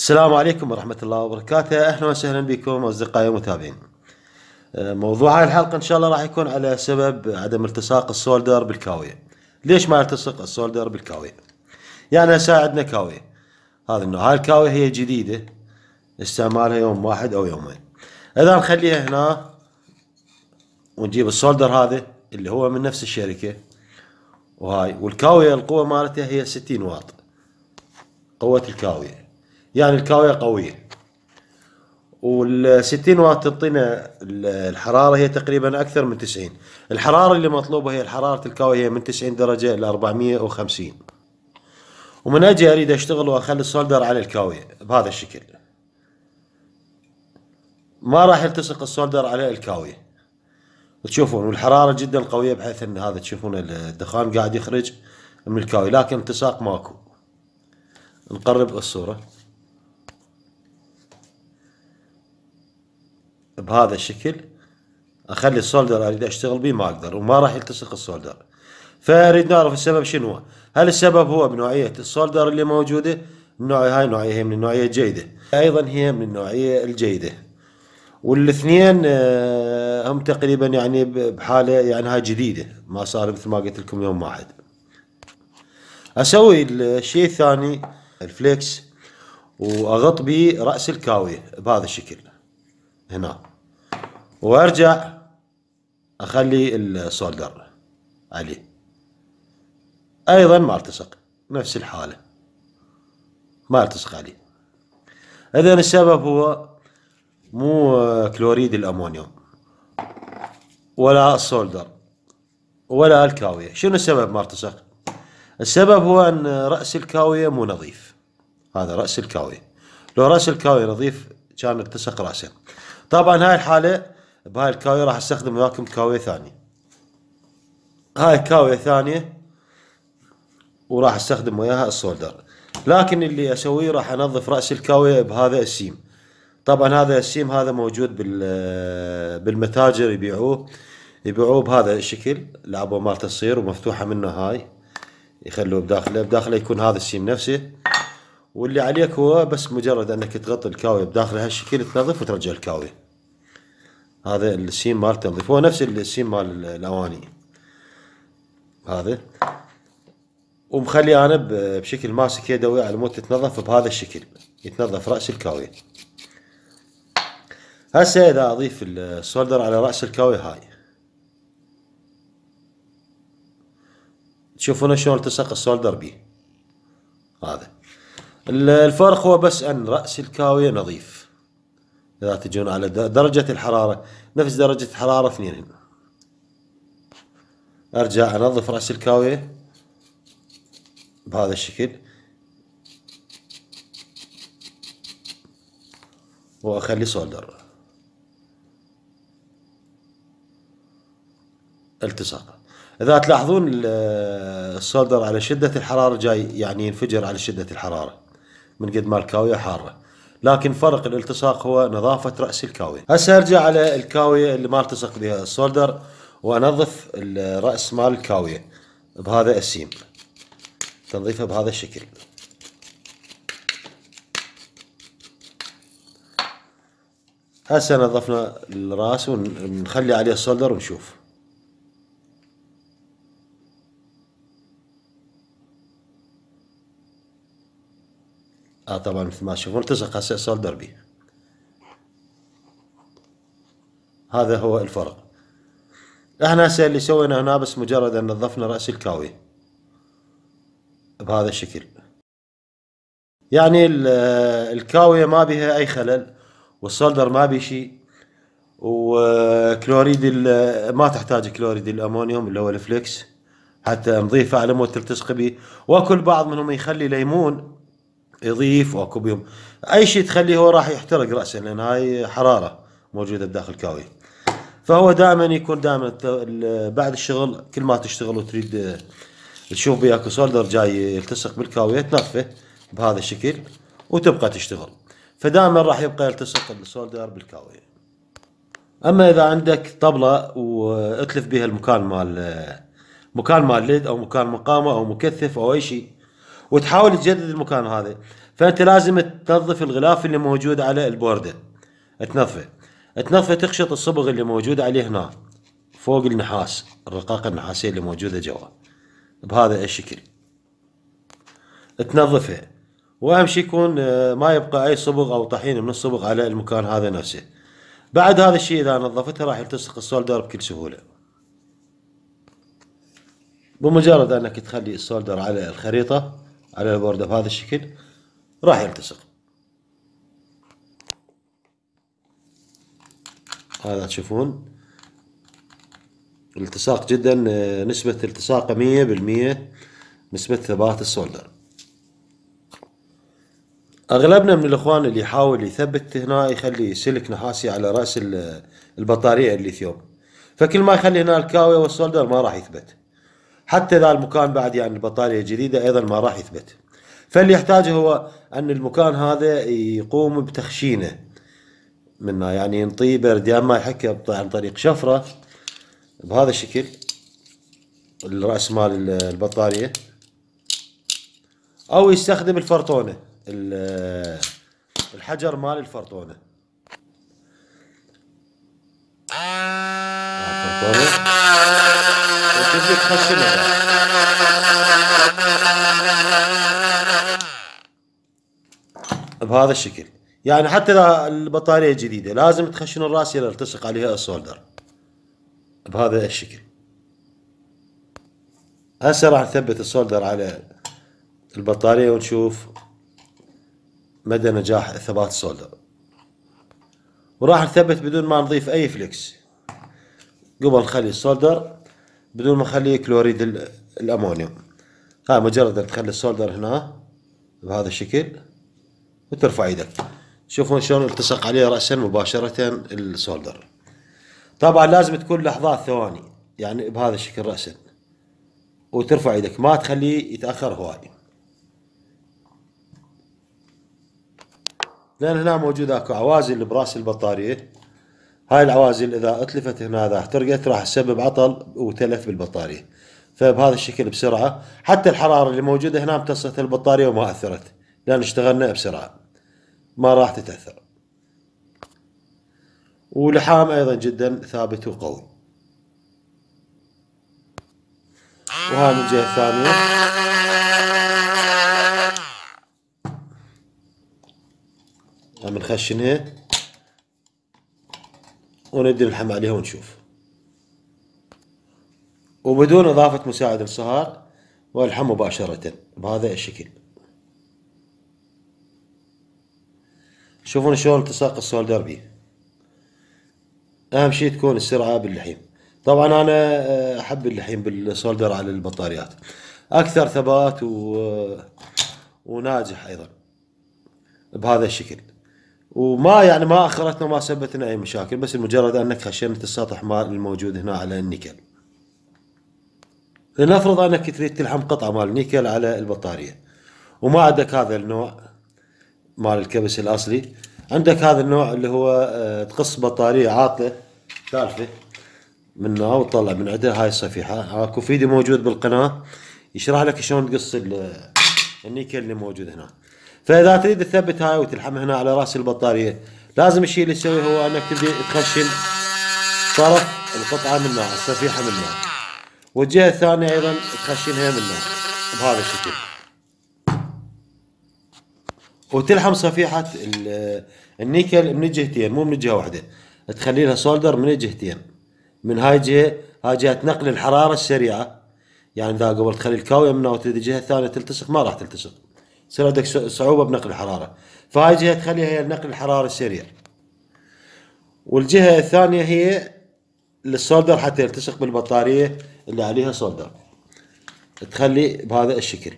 السلام عليكم ورحمة الله وبركاته أهلا وسهلا بكم أصدقائي المتابعين آه، موضوع هاي الحلقة إن شاء الله راح يكون على سبب عدم التصاق السولدر بالكاوية ليش ما يلتصق السولدر بالكاوية يعني ساعدنا كاوية هذا النوع هاي الكاوية هي جديدة استعمالها يوم واحد أو يومين إذا نخليها هنا ونجيب السولدر هذا اللي هو من نفس الشركة وهاي والكاوية القوة مالتها هي 60 واط قوة الكاوية يعني الكاوية والستين وات تعطينا الحرارة هي تقريبا أكثر من 90 الحرارة اللي مطلوبة هي الحرارة الكاوية هي من 90 درجة إلى 450 ومن أجي أريد أشتغل وأخلي السولدر على الكاوية بهذا الشكل ما راح يلتصق السولدر على الكاوية تشوفون والحرارة جدا قوية بحيث أن هذا تشوفون الدخان قاعد يخرج من الكاوية لكن التصاق ماكو نقرب الصورة بهذا الشكل اخلي السولدر اريد اشتغل به ما اقدر وما راح يلتصق السولدر فاريد نعرف السبب شنو هو هل السبب هو بنوعيه السولدر اللي موجوده النوعية هاي نوعية هي من النوعية الجيدة أيضا هي من النوعية الجيدة والاثنين آه، هم تقريبا يعني بحالة يعني هاي جديدة ما صار مثل ما قلت لكم يوم واحد أسوي الشيء الثاني الفليكس وأغط به رأس الكاوية بهذا الشكل هنا وارجع اخلي السولدر عليه ايضا ما التصق نفس الحالة ما التصق عليه اذا السبب هو مو كلوريد الامونيوم ولا السولدر ولا الكاوية شنو السبب ما التصق السبب هو ان رأس الكاوية مو نظيف هذا رأس الكاوية لو رأس الكاوية نظيف كان التصق رأسه طبعا هاي الحالة بهاي الكاوية راح استخدم وياكم كاوية ثانية هاي كاوية ثانية وراح استخدم وياها السولدر لكن اللي اسويه راح انظف راس الكاوية بهذا السيم طبعا هذا السيم هذا موجود بالمتاجر يبيعوه يبيعوه بهذا الشكل العبوه مالته تصير ومفتوحه منه هاي يخلوه بداخله بداخله يكون هذا السيم نفسه واللي عليك هو بس مجرد انك تغطي الكاوية بداخله هالشكل تنظف وترجع الكاوية هذا السيم مال تنظيف هو نفس السيم مال الاواني هذا ومخلي انا بشكل ماسك يدوي على مود تتنظف بهذا الشكل يتنظف راس الكاويه هسه اذا اضيف السولدر على راس الكاويه هاي تشوفون شلون التصق السولدر بيه هذا الفرق هو بس ان راس الكاويه نظيف إذا تجون على درجة الحرارة نفس درجة الحرارة اثنين هنا أرجع أنظف رأس الكاوية بهذا الشكل وأخلي سولدر التصاق إذا تلاحظون السولدر على شدة الحرارة جاي يعني ينفجر على شدة الحرارة من قد ما الكاوية حارة لكن فرق الالتصاق هو نظافه راس الكاويه هسه ارجع على الكاويه اللي ما التصق بها السولدر وانظف الراس مال الكاويه بهذا السيم تنظيفه بهذا الشكل هسه نظفنا الراس ونخلي عليه السولدر ونشوف اه طبعا مثل ما تشوفون تسع هسه سولدر هذا هو الفرق احنا هسه اللي سوينا هنا بس مجرد ان نظفنا راس الكاوي بهذا الشكل يعني الكاويه ما بها اي خلل والسولدر ما بي شيء وكلوريد ما تحتاج كلوريد الامونيوم اللي هو الفليكس حتى نضيفه على مود تلتصق به واكل بعض منهم يخلي ليمون يضيف بيهم اي شيء تخليه هو راح يحترق راسه لان هاي حراره موجوده بداخل الكاوي فهو دائما يكون دائما بعد الشغل كل ما تشتغل وتريد آه، تشوف بياكو سولدر جاي يلتصق بالكاويه تنفه بهذا الشكل وتبقى تشتغل فدائما راح يبقى يلتصق السولدر بالكاويه اما اذا عندك طبله واتلف بها المكان مال آه، مكان مال ليد او مكان مقامه او مكثف او اي شيء وتحاول تجدد المكان هذا فانت لازم تنظف الغلاف اللي موجود على البورده تنظفه تنظفه تخشط الصبغ اللي موجود عليه هنا فوق النحاس الرقاقه النحاسيه اللي موجوده جوا بهذا الشكل تنظفه واهم شيء يكون آه، ما يبقى اي صبغ او طحين من الصبغ على المكان هذا نفسه بعد هذا الشيء اذا نظفتها راح يلتصق السولدر بكل سهوله بمجرد انك تخلي السولدر على الخريطه على البوردة بهذا الشكل راح يلتصق هذا تشوفون التصاق جدا آه، نسبة التصاقه مية بالمية نسبة ثبات السولدر اغلبنا من الاخوان اللي يحاول يثبت هنا يخلي سلك نحاسي على راس البطارية الليثيوم فكل ما يخلي هنا الكاوية والسولدر ما راح يثبت حتى اذا المكان بعد يعني البطارية الجديدة أيضا ما راح يثبت فاللي يحتاجه هو أن المكان هذا يقوم بتخشينه منه يعني ينطيه برد يا اما يحكه عن طريق شفرة بهذا الشكل الرأس مال البطارية أو يستخدم الفرطونة الحجر مال الفرطونه السنة بهذا الشكل يعني حتى اذا البطاريه جديده لازم تخشن الراس يلتصق عليها السولدر بهذا الشكل هسه راح نثبت السولدر على البطاريه ونشوف مدى نجاح ثبات السولدر وراح نثبت بدون ما نضيف اي فليكس قبل نخلي السولدر بدون ما اخليه كلوريد الامونيوم هاي مجرد تخلي السولدر هنا بهذا الشكل وترفع ايدك شوفون شلون التصق عليه راسا مباشره السولدر طبعا لازم تكون لحظات ثواني يعني بهذا الشكل راسا وترفع ايدك ما تخليه يتاخر هواي لان هنا موجود اكو عوازل براس البطاريه هاي العوازل إذا أتلفت هنا إذا احترقت راح تسبب عطل وتلف بالبطارية فبهذا الشكل بسرعة حتى الحرارة اللي موجودة هنا امتصت البطارية وما أثرت لأن اشتغلنا بسرعة ما راح تتأثر ولحام أيضا جدا ثابت وقوي وهاي من الجهة الثانية من وندي اللحم عليها ونشوف وبدون إضافة مساعد الصهار والحم مباشرة بهذا الشكل شوفون شلون التصاق السولدر بيه أهم شيء تكون السرعة باللحيم طبعا أنا آه، أحب اللحيم بالسولدر على البطاريات أكثر ثبات و... آه، وناجح أيضا بهذا الشكل وما يعني ما اخرتنا وما سببتنا اي مشاكل بس مجرد انك خشنت السطح مال الموجود هنا على النيكل لنفرض انك تريد تلحم قطعه مال النيكل على البطاريه وما عندك هذا النوع مال الكبس الاصلي عندك هذا النوع اللي هو آه، تقص بطاريه عاطله ثالثه منها وتطلع من عندها هاي الصفيحه اكو فيديو موجود بالقناه يشرح لك شلون تقص النيكل اللي موجود هناك فاذا تريد تثبت هاي وتلحم هنا على راس البطاريه لازم الشيء اللي تسويه هو انك تبدي تخشن طرف القطعه من منها السفيحه منها والجهه الثانيه ايضا تخشنها من منها بهذا الشكل وتلحم صفيحه النيكل من الجهتين مو من جهه واحده تخلي لها سولدر من الجهتين من هاي الجهة هاي جهه نقل الحراره السريعه يعني اذا قبل تخلي الكاويه منها وتريد الجهه الثانيه تلتصق ما راح تلتصق يصير عندك صعوبه بنقل الحراره فهاي جهه تخليها هي النقل الحراري السريع والجهه الثانيه هي للسولدر حتى يلتصق بالبطاريه اللي عليها سولدر تخلي بهذا الشكل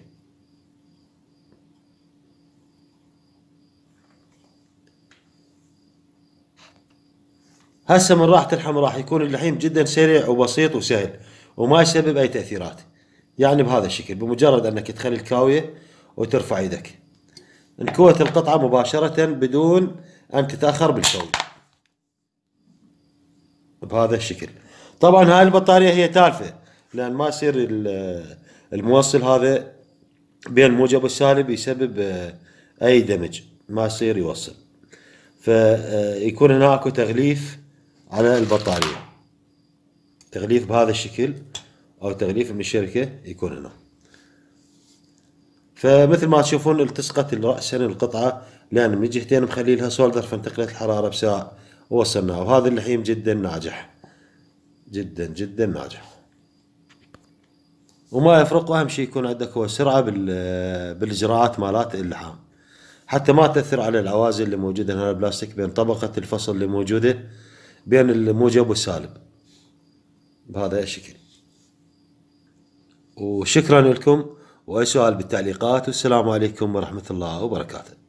هسه من راح تلحم راح يكون اللحيم جدا سريع وبسيط وسهل وما يسبب اي تاثيرات يعني بهذا الشكل بمجرد انك تخلي الكاويه وترفع يدك انكوت القطعة مباشرة بدون أن تتأخر بالكون بهذا الشكل طبعا هاي البطارية هي تالفة لأن ما يصير الموصل هذا بين الموجب والسالب يسبب آه، أي دمج ما يصير يوصل فيكون آه، هناك تغليف على البطارية تغليف بهذا الشكل أو تغليف من الشركة يكون هناك فمثل ما تشوفون التصقت رأسا القطعة لأن من جهتين مخلي لها سولدر فانتقلت الحرارة بساعة ووصلناها وهذا اللحيم جدا ناجح جدا جدا ناجح وما يفرق واهم شيء يكون عندك هو سرعه بالاجراءات مالات اللحام حتى ما تاثر على العوازل اللي موجوده هنا البلاستيك بين طبقه الفصل اللي موجوده بين الموجب والسالب بهذا الشكل وشكرا لكم وأي سؤال بالتعليقات والسلام عليكم ورحمة الله وبركاته